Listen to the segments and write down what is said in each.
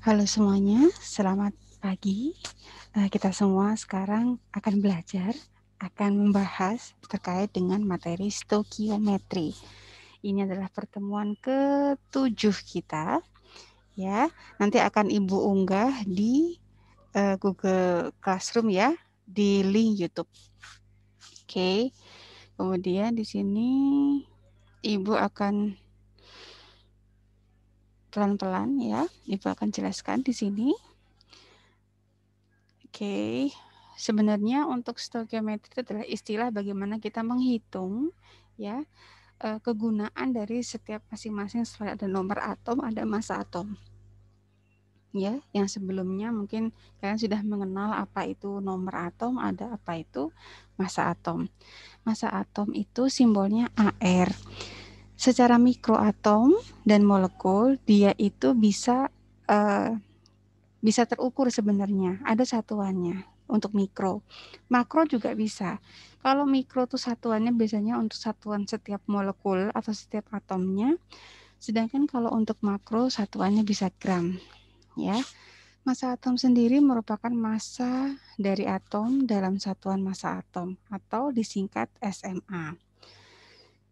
Halo semuanya, selamat pagi. Eh, kita semua sekarang akan belajar, akan membahas terkait dengan materi stokiometri. Ini adalah pertemuan ketujuh kita. Ya, nanti akan Ibu unggah di uh, Google Classroom ya, di link YouTube. Oke. Kemudian di sini Ibu akan pelan-pelan ya. Ibu akan jelaskan di sini. Oke. Sebenarnya untuk stoikiometri itu adalah istilah bagaimana kita menghitung ya e, kegunaan dari setiap masing-masing setelah ada nomor atom, ada massa atom. Ya, yang sebelumnya mungkin kalian sudah mengenal apa itu nomor atom, ada apa itu massa atom. Massa atom itu simbolnya AR secara mikroatom dan molekul dia itu bisa uh, bisa terukur sebenarnya ada satuannya untuk mikro makro juga bisa kalau mikro itu satuannya biasanya untuk satuan setiap molekul atau setiap atomnya sedangkan kalau untuk makro satuannya bisa gram ya massa atom sendiri merupakan masa dari atom dalam satuan masa atom atau disingkat SMA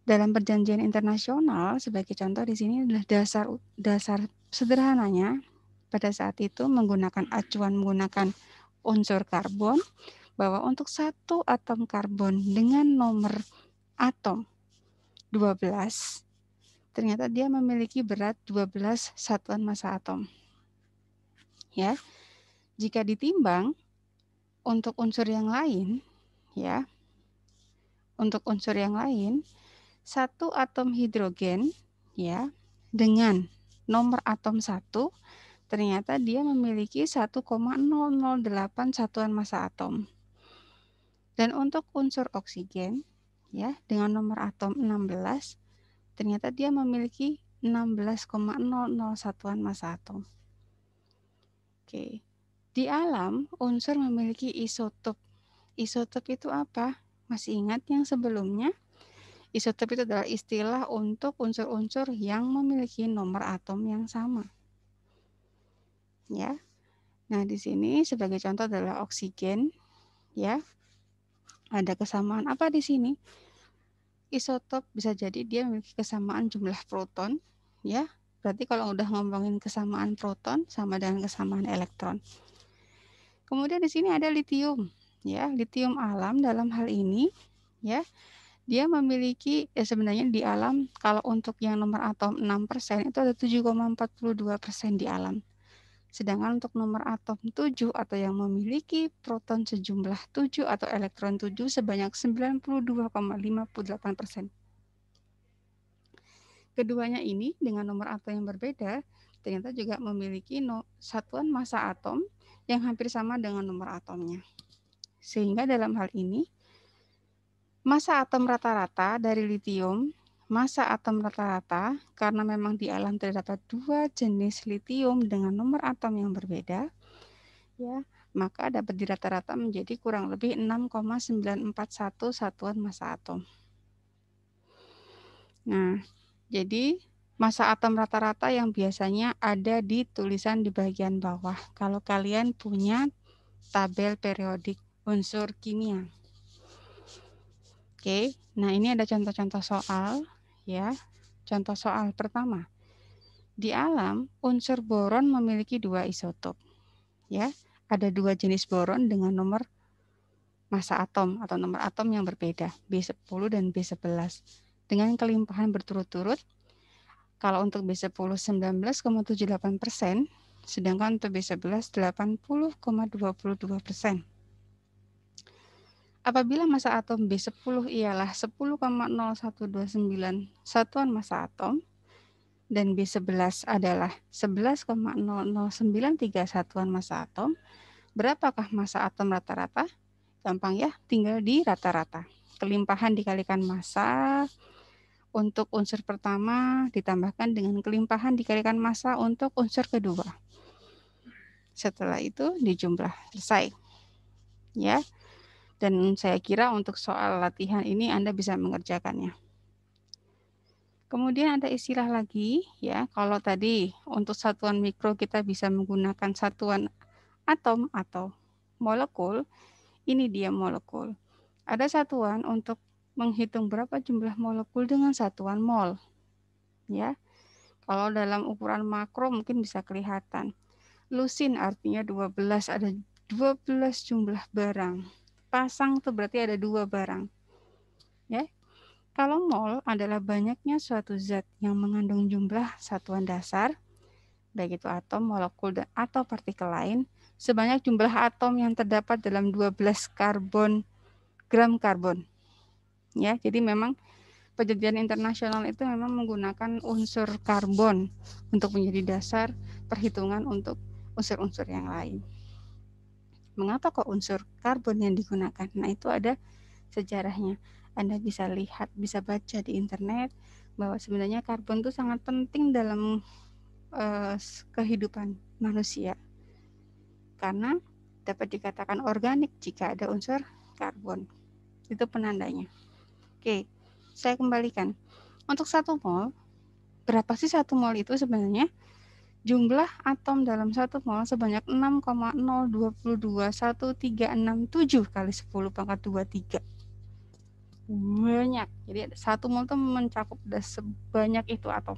dalam perjanjian internasional sebagai contoh di sini adalah dasar dasar sederhananya pada saat itu menggunakan acuan menggunakan unsur karbon bahwa untuk satu atom karbon dengan nomor atom 12 ternyata dia memiliki berat 12 satuan massa atom. Ya. Jika ditimbang untuk unsur yang lain ya untuk unsur yang lain satu atom hidrogen ya dengan nomor atom satu, ternyata dia memiliki 1,008 satuan massa atom. Dan untuk unsur oksigen ya dengan nomor atom 16 ternyata dia memiliki 16,001 satuan massa atom. Oke. Di alam unsur memiliki isotop. Isotop itu apa? Masih ingat yang sebelumnya? Isotop itu adalah istilah untuk unsur-unsur yang memiliki nomor atom yang sama. Ya. Nah, di sini sebagai contoh adalah oksigen, ya. Ada kesamaan apa di sini? Isotop bisa jadi dia memiliki kesamaan jumlah proton, ya. Berarti kalau udah ngomongin kesamaan proton sama dengan kesamaan elektron. Kemudian di sini ada litium, ya. Litium alam dalam hal ini, ya dia memiliki ya sebenarnya di alam kalau untuk yang nomor atom 6% itu ada 7,42% di alam. Sedangkan untuk nomor atom 7 atau yang memiliki proton sejumlah 7 atau elektron 7 sebanyak 92,58%. Keduanya ini dengan nomor atom yang berbeda ternyata juga memiliki no, satuan massa atom yang hampir sama dengan nomor atomnya. Sehingga dalam hal ini Masa atom rata-rata dari litium, masa atom rata-rata karena memang di alam terdapat dua jenis litium dengan nomor atom yang berbeda, ya, maka dapat dirata-rata menjadi kurang lebih 6,941 satuan massa atom. Nah, jadi masa atom rata-rata yang biasanya ada di tulisan di bagian bawah. Kalau kalian punya tabel periodik unsur kimia. Oke, nah ini ada contoh-contoh soal ya. Contoh soal pertama. Di alam, unsur boron memiliki dua isotop. Ya, ada dua jenis boron dengan nomor massa atom atau nomor atom yang berbeda, B10 dan B11. Dengan kelimpahan berturut-turut, kalau untuk B10 19,78 persen, sedangkan untuk B11 80,22 persen. Apabila masa atom B10 ialah 10,0129 satuan masa atom dan B11 adalah 11,0093 satuan masa atom, berapakah masa atom rata-rata? Gampang ya, tinggal di rata-rata. Kelimpahan dikalikan massa untuk unsur pertama ditambahkan dengan kelimpahan dikalikan massa untuk unsur kedua. Setelah itu dijumlah selesai. Ya. Dan saya kira untuk soal latihan ini Anda bisa mengerjakannya. Kemudian ada istilah lagi ya, kalau tadi untuk satuan mikro kita bisa menggunakan satuan atom atau molekul, ini dia molekul. Ada satuan untuk menghitung berapa jumlah molekul dengan satuan mol. Ya. Kalau dalam ukuran makro mungkin bisa kelihatan. Lusin artinya 12 ada 12 jumlah barang pasang itu berarti ada dua barang. Ya. Kalau mol adalah banyaknya suatu zat yang mengandung jumlah satuan dasar, baik itu atom, molekul, atau partikel lain, sebanyak jumlah atom yang terdapat dalam 12 karbon gram karbon. Ya, jadi memang perjanjian internasional itu memang menggunakan unsur karbon untuk menjadi dasar perhitungan untuk unsur-unsur yang lain. Mengapa kok unsur karbon yang digunakan? Nah, itu ada sejarahnya. Anda bisa lihat, bisa baca di internet bahwa sebenarnya karbon itu sangat penting dalam uh, kehidupan manusia. Karena dapat dikatakan organik jika ada unsur karbon. Itu penandanya. Oke, saya kembalikan. Untuk satu mol, berapa sih satu mol itu sebenarnya? jumlah atom dalam satu mol sebanyak 6,022136,7 kali 10 pangkat 23. Banyak. Jadi satu mol itu mencakup sebanyak itu atom.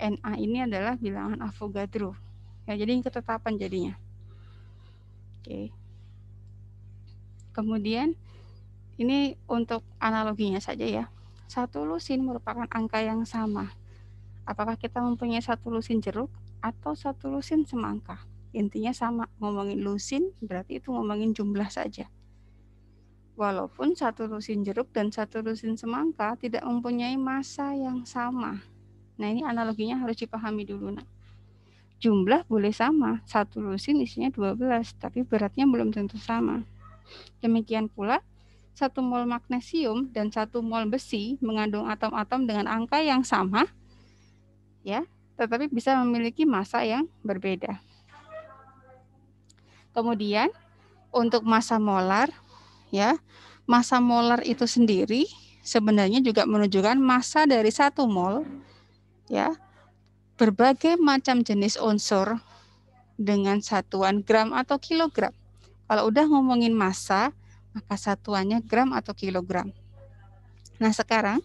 Na ini adalah bilangan Avogadro. Ya, jadi ini ketetapan jadinya. Oke. Kemudian ini untuk analoginya saja ya. Satu lusin merupakan angka yang sama apakah kita mempunyai satu lusin jeruk atau satu lusin semangka. Intinya sama, ngomongin lusin berarti itu ngomongin jumlah saja. Walaupun satu lusin jeruk dan satu lusin semangka tidak mempunyai masa yang sama. Nah ini analoginya harus dipahami dulu. Nah. Jumlah boleh sama, satu lusin isinya 12, tapi beratnya belum tentu sama. Demikian pula, satu mol magnesium dan satu mol besi mengandung atom-atom dengan angka yang sama, ya, tetapi bisa memiliki masa yang berbeda. Kemudian untuk masa molar ya, masa molar itu sendiri sebenarnya juga menunjukkan masa dari satu mol ya. Berbagai macam jenis unsur dengan satuan gram atau kilogram. Kalau udah ngomongin masa, maka satuannya gram atau kilogram. Nah, sekarang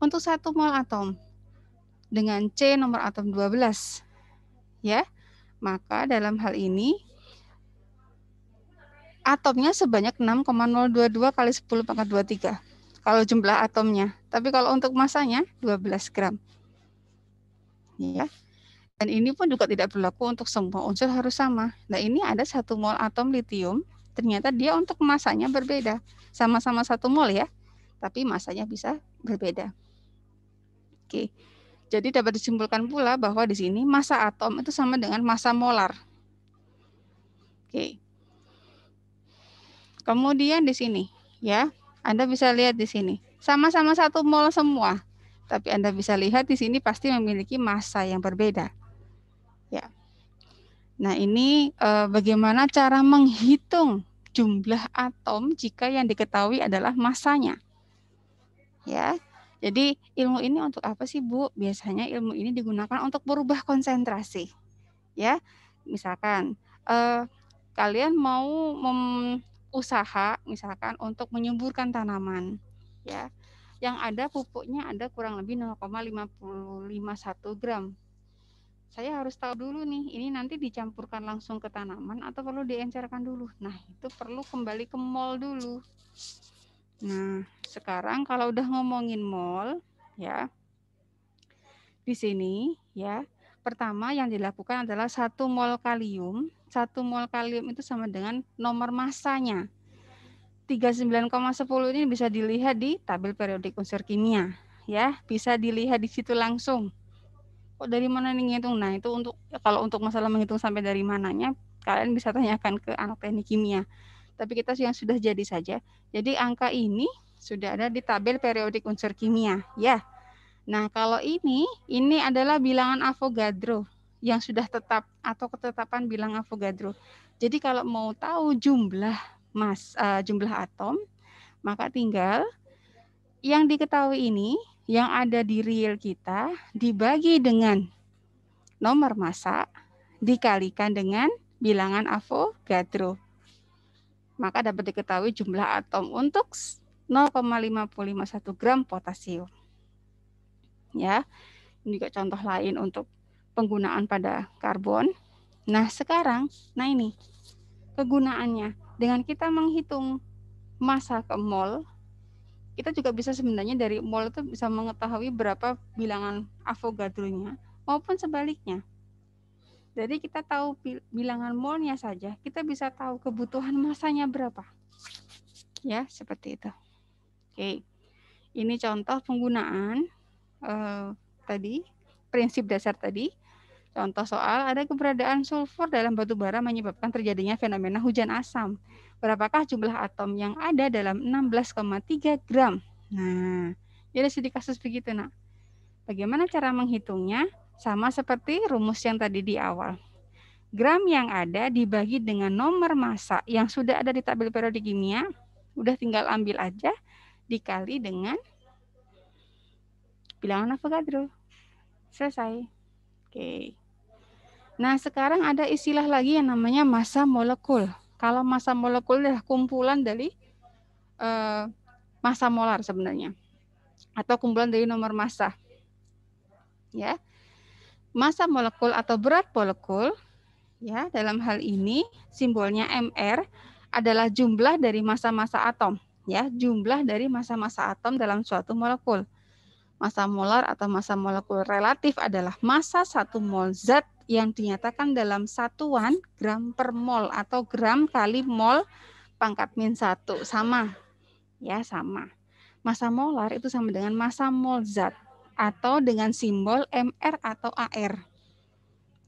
untuk satu mol atom dengan C nomor atom 12. Ya. Maka dalam hal ini atomnya sebanyak 6,022 kali 10 pangkat 23 kalau jumlah atomnya. Tapi kalau untuk masanya 12 gram. Ya. Dan ini pun juga tidak berlaku untuk semua unsur harus sama. Nah ini ada satu mol atom litium, ternyata dia untuk masanya berbeda. Sama-sama satu mol ya, tapi masanya bisa berbeda. Oke. Okay. Jadi dapat disimpulkan pula bahwa di sini massa atom itu sama dengan massa molar. Oke. Kemudian di sini ya, Anda bisa lihat di sini. Sama-sama satu mol semua, tapi Anda bisa lihat di sini pasti memiliki massa yang berbeda. Ya. Nah, ini e, bagaimana cara menghitung jumlah atom jika yang diketahui adalah massanya. Ya, jadi ilmu ini untuk apa sih Bu? Biasanya ilmu ini digunakan untuk berubah konsentrasi. Ya, misalkan eh, kalian mau mem usaha misalkan untuk menyuburkan tanaman ya yang ada pupuknya ada kurang lebih 0,551 gram saya harus tahu dulu nih ini nanti dicampurkan langsung ke tanaman atau perlu diencerkan dulu nah itu perlu kembali ke mall dulu Nah, sekarang kalau udah ngomongin mall, ya, di sini, ya, pertama yang dilakukan adalah satu mol kalium. Satu mol kalium itu sama dengan nomor massanya. 39,10 ini bisa dilihat di tabel periodik unsur kimia. ya Bisa dilihat di situ langsung. Kok dari mana nih ngitung? Nah, itu untuk kalau untuk masalah menghitung sampai dari mananya, kalian bisa tanyakan ke anak teknik kimia tapi kita yang sudah jadi saja. Jadi angka ini sudah ada di tabel periodik unsur kimia, ya. Nah, kalau ini ini adalah bilangan Avogadro yang sudah tetap atau ketetapan bilang Avogadro. Jadi kalau mau tahu jumlah mas uh, jumlah atom, maka tinggal yang diketahui ini yang ada di real kita dibagi dengan nomor massa dikalikan dengan bilangan Avogadro maka dapat diketahui jumlah atom untuk 0,551 gram potasium. Ya, ini juga contoh lain untuk penggunaan pada karbon. Nah sekarang, nah ini kegunaannya. Dengan kita menghitung massa ke mol, kita juga bisa sebenarnya dari mol itu bisa mengetahui berapa bilangan Avogadronya maupun sebaliknya. Jadi kita tahu bilangan molnya saja, kita bisa tahu kebutuhan masanya berapa. Ya, seperti itu. Oke. Ini contoh penggunaan eh, tadi, prinsip dasar tadi. Contoh soal ada keberadaan sulfur dalam batu bara menyebabkan terjadinya fenomena hujan asam. Berapakah jumlah atom yang ada dalam 16,3 gram? Nah, jadi sedikit kasus begitu, Nak. Bagaimana cara menghitungnya? Sama seperti rumus yang tadi di awal. Gram yang ada dibagi dengan nomor massa yang sudah ada di tabel periode kimia, udah tinggal ambil aja dikali dengan bilangan Avogadro. Selesai. Oke. Nah, sekarang ada istilah lagi yang namanya massa molekul. Kalau massa molekul adalah kumpulan dari eh, massa molar sebenarnya atau kumpulan dari nomor massa. Ya massa molekul atau berat molekul ya dalam hal ini simbolnya MR adalah jumlah dari massa-massa atom ya jumlah dari massa-massa atom dalam suatu molekul massa molar atau massa molekul relatif adalah massa satu mol zat yang dinyatakan dalam satuan gram per mol atau gram kali mol pangkat min satu sama ya sama massa molar itu sama dengan massa mol zat atau dengan simbol MR atau AR.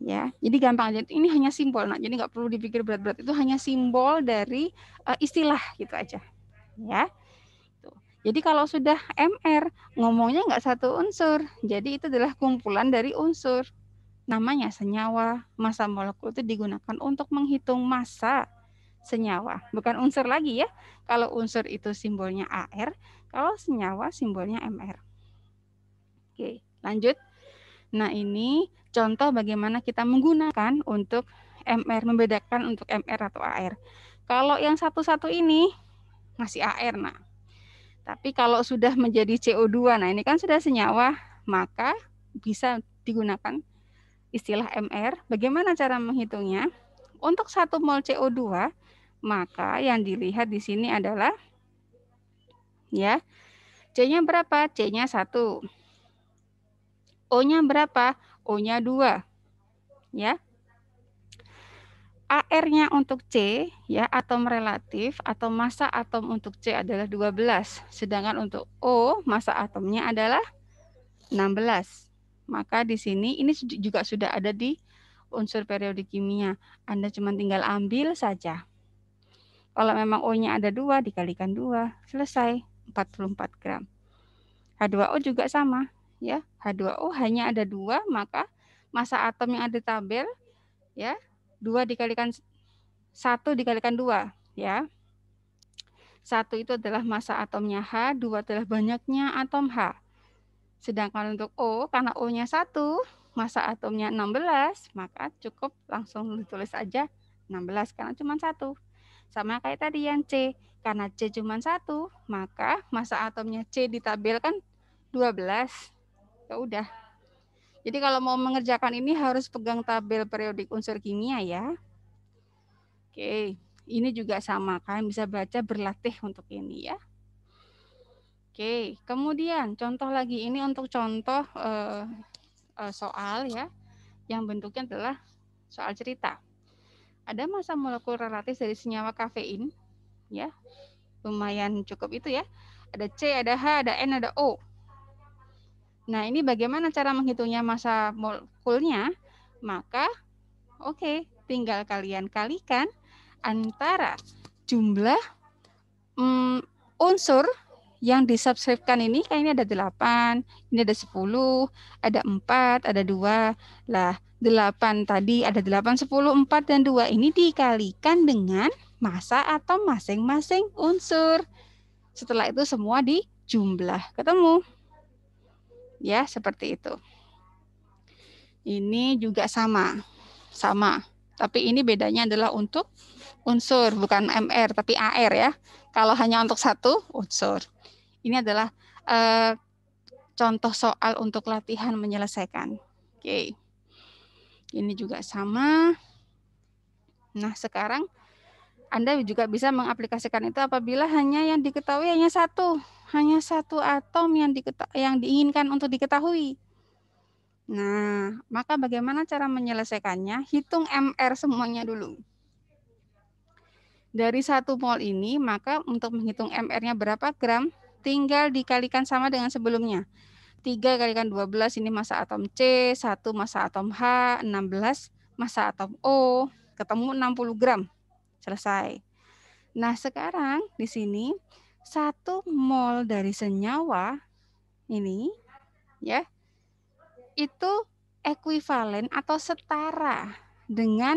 Ya, jadi gampang aja. Ini hanya simbol, nah, jadi nggak perlu dipikir berat-berat. Itu hanya simbol dari uh, istilah gitu aja. Ya, jadi kalau sudah MR ngomongnya nggak satu unsur, jadi itu adalah kumpulan dari unsur. Namanya senyawa. Masa molekul itu digunakan untuk menghitung massa senyawa, bukan unsur lagi ya. Kalau unsur itu simbolnya AR, kalau senyawa simbolnya MR. Oke, lanjut. Nah, ini contoh bagaimana kita menggunakan untuk MR, membedakan untuk MR atau AR. Kalau yang satu-satu ini masih AR, nah. Tapi kalau sudah menjadi CO2, nah ini kan sudah senyawa, maka bisa digunakan istilah MR. Bagaimana cara menghitungnya? Untuk satu mol CO2, maka yang dilihat di sini adalah ya C-nya berapa? C-nya 1. O-nya berapa? O-nya 2. Ya. AR-nya untuk C ya atom relatif atau massa atom untuk C adalah 12, sedangkan untuk O massa atomnya adalah 16. Maka di sini ini juga sudah ada di unsur periodik kimia. Anda cuma tinggal ambil saja. Kalau memang O-nya ada dua, dikalikan dua, selesai 44 gram. H2O juga sama, ya H2O hanya ada dua maka masa atom yang ada di tabel ya dua dikalikan satu dikalikan dua ya satu itu adalah masa atomnya H dua adalah banyaknya atom H sedangkan untuk O karena O nya satu masa atomnya 16 maka cukup langsung ditulis aja 16 karena cuma satu sama kayak tadi yang C karena C cuma satu maka masa atomnya C di 12 ya udah. Jadi kalau mau mengerjakan ini harus pegang tabel periodik unsur kimia ya. Oke, ini juga sama. Kalian bisa baca berlatih untuk ini ya. Oke, kemudian contoh lagi ini untuk contoh uh, uh, soal ya, yang bentuknya adalah soal cerita. Ada masa molekul relatif dari senyawa kafein, ya, lumayan cukup itu ya. Ada C, ada H, ada N, ada O. Nah, ini bagaimana cara menghitungnya masa molekulnya? Maka, oke, okay, tinggal kalian kalikan antara jumlah mm, unsur yang disubscribekan ini, kayak ini ada 8, ini ada 10, ada 4, ada 2. Lah, 8 tadi ada 8, 10, 4, dan 2 ini dikalikan dengan masa atau masing-masing unsur. Setelah itu semua dijumlah ketemu. Ya, seperti itu. Ini juga sama. Sama. Tapi ini bedanya adalah untuk unsur, bukan MR, tapi AR ya. Kalau hanya untuk satu unsur. Ini adalah eh, contoh soal untuk latihan menyelesaikan. Oke. Ini juga sama. Nah, sekarang Anda juga bisa mengaplikasikan itu apabila hanya yang diketahui hanya satu hanya satu atom yang, yang diinginkan untuk diketahui. Nah, maka bagaimana cara menyelesaikannya? Hitung MR semuanya dulu. Dari satu mol ini, maka untuk menghitung MR-nya berapa gram, tinggal dikalikan sama dengan sebelumnya. 3 kalikan 12 ini masa atom C, 1 masa atom H, 16 masa atom O, ketemu 60 gram. Selesai. Nah, sekarang di sini satu mol dari senyawa ini ya itu ekuivalen atau setara dengan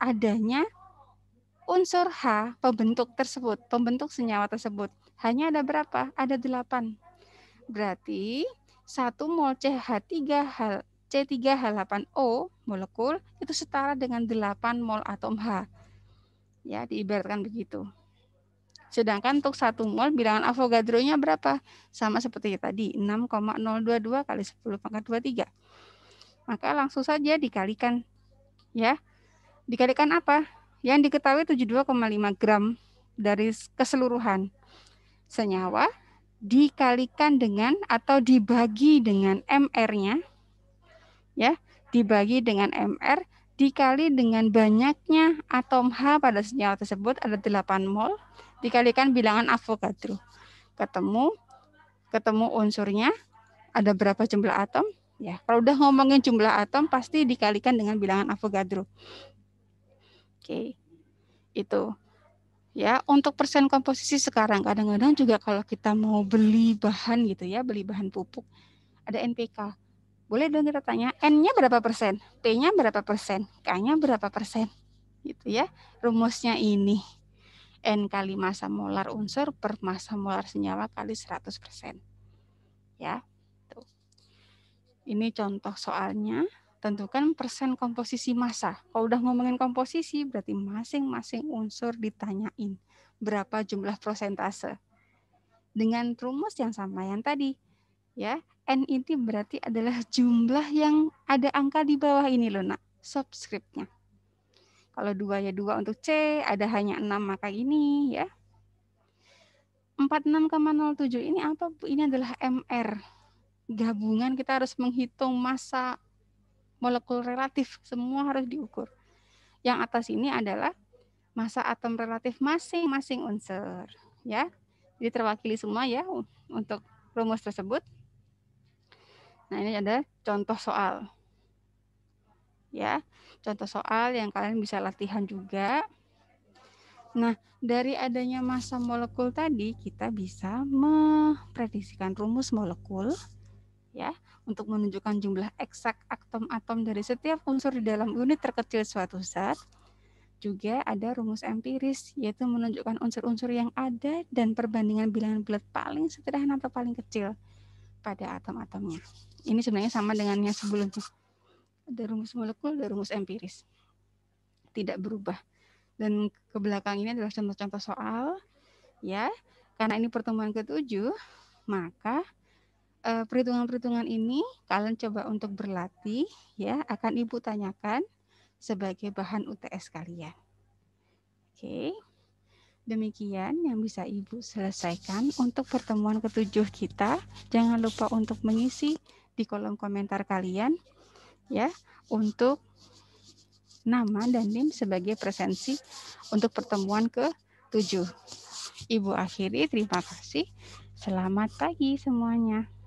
adanya unsur H pembentuk tersebut, pembentuk senyawa tersebut. Hanya ada berapa? Ada delapan. Berarti satu mol CH3H C3H8O molekul itu setara dengan 8 mol atom H. Ya, diibaratkan begitu. Sedangkan untuk satu mol bilangan Avogadro-nya berapa? Sama seperti tadi, 6,022 kali 10 pangkat 23. Maka langsung saja dikalikan ya. Dikalikan apa? Yang diketahui 72,5 gram dari keseluruhan. Senyawa dikalikan dengan atau dibagi dengan MR-nya ya, dibagi dengan MR dikali dengan banyaknya atom H pada senyawa tersebut ada 8 mol dikalikan bilangan Avogadro. Ketemu ketemu unsurnya ada berapa jumlah atom? Ya, kalau udah ngomongin jumlah atom pasti dikalikan dengan bilangan Avogadro. Oke. Itu. Ya, untuk persen komposisi sekarang kadang-kadang juga kalau kita mau beli bahan gitu ya, beli bahan pupuk ada NPK. Boleh dong kita tanya N-nya berapa persen? P-nya berapa persen? K-nya berapa persen? Gitu ya. Rumusnya ini. N kali massa molar unsur per massa molar senyawa kali 100%. Ya. Tuh. Ini contoh soalnya. Tentukan persen komposisi massa. Kalau udah ngomongin komposisi, berarti masing-masing unsur ditanyain berapa jumlah persentase. Dengan rumus yang sama yang tadi. ya N ini berarti adalah jumlah yang ada angka di bawah ini loh, nak. Subscriptnya. Kalau dua ya dua untuk C, ada hanya enam maka ini ya. 46,07 ini apa Bu? Ini adalah MR. Gabungan kita harus menghitung massa molekul relatif, semua harus diukur. Yang atas ini adalah massa atom relatif masing-masing unsur, ya. Jadi terwakili semua ya untuk rumus tersebut. Nah, ini ada contoh soal ya. Contoh soal yang kalian bisa latihan juga. Nah, dari adanya massa molekul tadi kita bisa memprediksikan rumus molekul ya untuk menunjukkan jumlah eksak atom-atom dari setiap unsur di dalam unit terkecil suatu zat. Juga ada rumus empiris yaitu menunjukkan unsur-unsur yang ada dan perbandingan bilangan bulat paling sederhana atau paling kecil pada atom-atomnya. Ini sebenarnya sama dengan yang sebelumnya ada rumus molekul, ada rumus empiris. Tidak berubah. Dan ke belakang ini adalah contoh-contoh soal ya. Karena ini pertemuan ketujuh, maka eh, perhitungan-perhitungan ini kalian coba untuk berlatih ya, akan Ibu tanyakan sebagai bahan UTS kalian. Oke. Demikian yang bisa Ibu selesaikan untuk pertemuan ketujuh kita. Jangan lupa untuk mengisi di kolom komentar kalian ya untuk nama dan NIM sebagai presensi untuk pertemuan ke tujuh. Ibu akhiri, terima kasih. Selamat pagi semuanya.